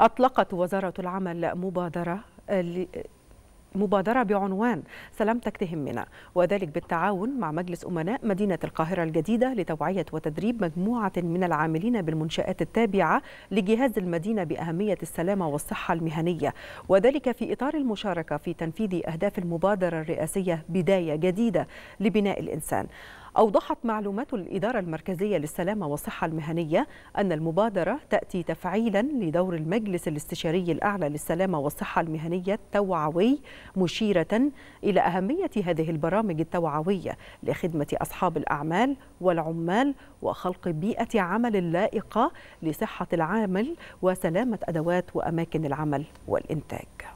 أطلقت وزارة العمل مبادرة مبادرة بعنوان سلامتك تهمنا وذلك بالتعاون مع مجلس أمناء مدينة القاهرة الجديدة لتوعية وتدريب مجموعة من العاملين بالمنشآت التابعة لجهاز المدينة بأهمية السلامة والصحة المهنية وذلك في إطار المشاركة في تنفيذ أهداف المبادرة الرئاسية بداية جديدة لبناء الإنسان أوضحت معلومات الإدارة المركزية للسلامة والصحة المهنية أن المبادرة تأتي تفعيلا لدور المجلس الاستشاري الأعلى للسلامة والصحة المهنية التوعوي مشيرة إلى أهمية هذه البرامج التوعوية لخدمة أصحاب الأعمال والعمال وخلق بيئة عمل لائقة لصحة العامل وسلامة أدوات وأماكن العمل والإنتاج